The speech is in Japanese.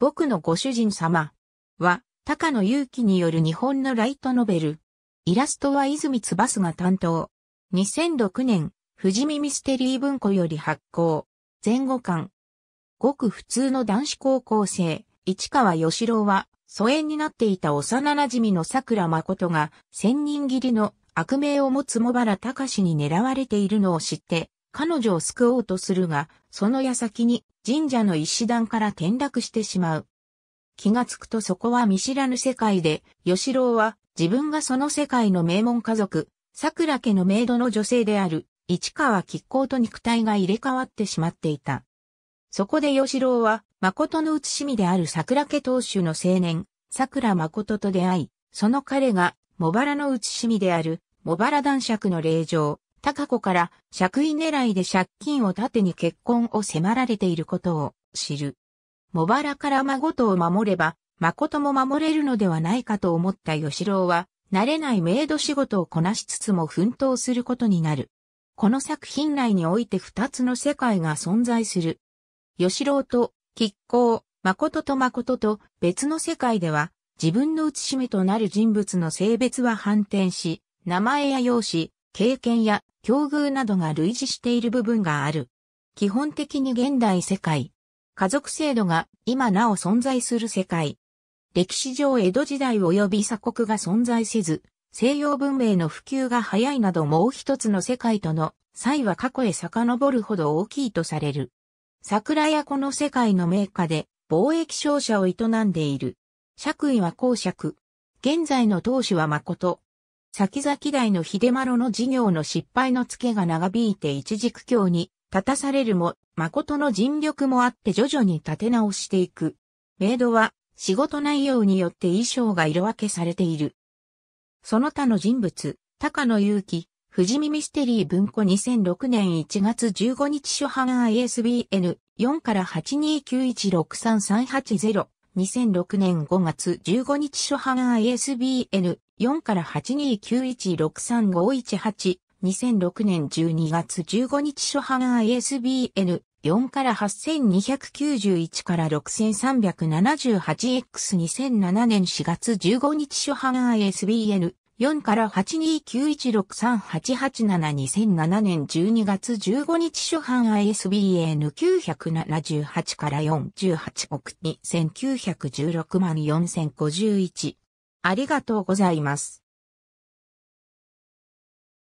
僕のご主人様は、高野祐希による日本のライトノベル。イラストは泉翼が担当。2006年、富士見ミステリー文庫より発行。前後巻。ごく普通の男子高校生、市川義郎は、疎遠になっていた幼馴染の桜誠が、千人切りの悪名を持つ茂原隆に狙われているのを知って、彼女を救おうとするが、その矢先に神社の石段から転落してしまう。気がつくとそこは見知らぬ世界で、吉郎は自分がその世界の名門家族、桜家のメイドの女性である、市川吉光と肉体が入れ替わってしまっていた。そこで吉郎は、誠の写し身である桜家当主の青年、桜誠と出会い、その彼が、茂原の写し身である、茂原男爵の霊場、高子から借位狙いで借金を盾に結婚を迫られていることを知る。茂原から孫を守れば、誠も守れるのではないかと思った吉郎は、慣れないメイド仕事をこなしつつも奮闘することになる。この作品内において二つの世界が存在する。吉郎と、吉光、誠と誠と別の世界では、自分の写し目となる人物の性別は反転し、名前や容姿、経験や境遇などが類似している部分がある。基本的に現代世界。家族制度が今なお存在する世界。歴史上江戸時代及び鎖国が存在せず、西洋文明の普及が早いなどもう一つの世界との際は過去へ遡るほど大きいとされる。桜屋この世界の名家で貿易商社を営んでいる。爵位は公爵。現在の当主は誠。先々代の秀丸の事業の失敗の付けが長引いて一軸橋に立たされるも、誠の尽力もあって徐々に立て直していく。メイドは仕事内容によって衣装が色分けされている。その他の人物、高野祐希、富士見ミステリー文庫2006年1月15日初版 ISBN 4から829163380 2006年5月15日初版 ISBN 4から8 2 9 1 6 3 5 1 8 2006年12月15日初版 ISBN 4から8291から 6378X2007 年4月15日初版 ISBN 4から829163887007 2年12月15日初版 ISBN978 から4 8億2916万4051ありがとうございます。